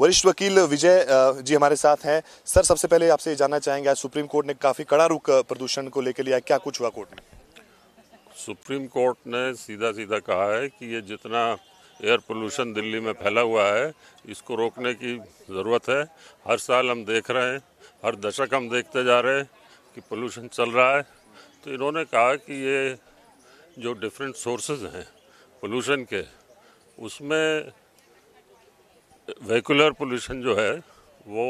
वरिष्ठ वकील विजय जी हमारे साथ हैं सर सबसे पहले आपसे ये जानना चाहेंगे आज सुप्रीम कोर्ट ने काफ़ी कड़ा रुख प्रदूषण को लेकर लिया क्या कुछ हुआ कोर्ट में सुप्रीम कोर्ट ने सीधा सीधा कहा है कि ये जितना एयर पोल्यूशन दिल्ली में फैला हुआ है इसको रोकने की ज़रूरत है हर साल हम देख रहे हैं हर दशक हम देखते जा रहे हैं कि पोल्यूशन चल रहा है तो इन्होंने कहा कि ये जो डिफरेंट सोर्सेज हैं पोल्यूशन के उसमें वेकुलर पोल्यूशन जो है वो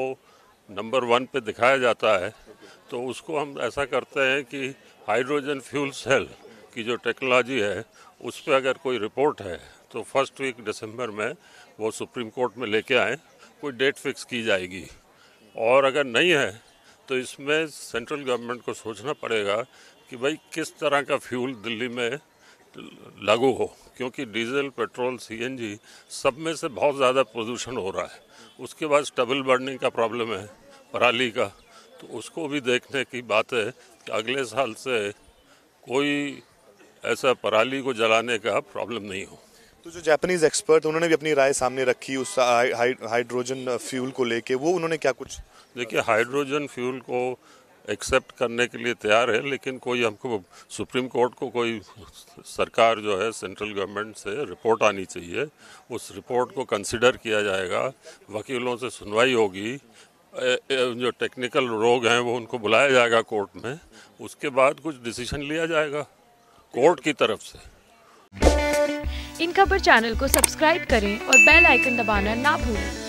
नंबर वन पे दिखाया जाता है तो उसको हम ऐसा करते हैं कि हाइड्रोजन फ्यूल सेल की जो टेक्नोलॉजी है उस पर अगर कोई रिपोर्ट है तो फर्स्ट वीक दिसंबर में वो सुप्रीम कोर्ट में लेके आए कोई डेट फिक्स की जाएगी और अगर नहीं है तो इसमें सेंट्रल गवर्नमेंट को सोचना पड़ेगा कि भाई किस तरह का फ्यूल दिल्ली में लागू हो क्योंकि डीजल पेट्रोल सीएनजी सब में से बहुत ज़्यादा प्रदूषण हो रहा है उसके बाद स्टबल बर्निंग का प्रॉब्लम है पराली का तो उसको भी देखने की बात है कि अगले साल से कोई ऐसा पराली को जलाने का प्रॉब्लम नहीं हो तो जो जापानीज एक्सपर्ट उन्होंने भी अपनी राय सामने रखी उस हाइड्रोजन फ्यूल को लेके वो उन्होंने क्या कुछ देखिए हाइड्रोजन फ्यूल को एक्सेप्ट करने के लिए तैयार है लेकिन कोई हमको सुप्रीम कोर्ट को कोई सरकार जो है सेंट्रल गवर्नमेंट से रिपोर्ट आनी चाहिए उस रिपोर्ट को कंसिडर किया जाएगा वकीलों से सुनवाई होगी जो टेक्निकल रोग हैं वो उनको बुलाया जाएगा कोर्ट में उसके बाद कुछ डिसीजन लिया जाएगा कोर्ट की तरफ से इन खबर चैनल को सब्सक्राइब करें और बेल आइकन दबाना ना भूलें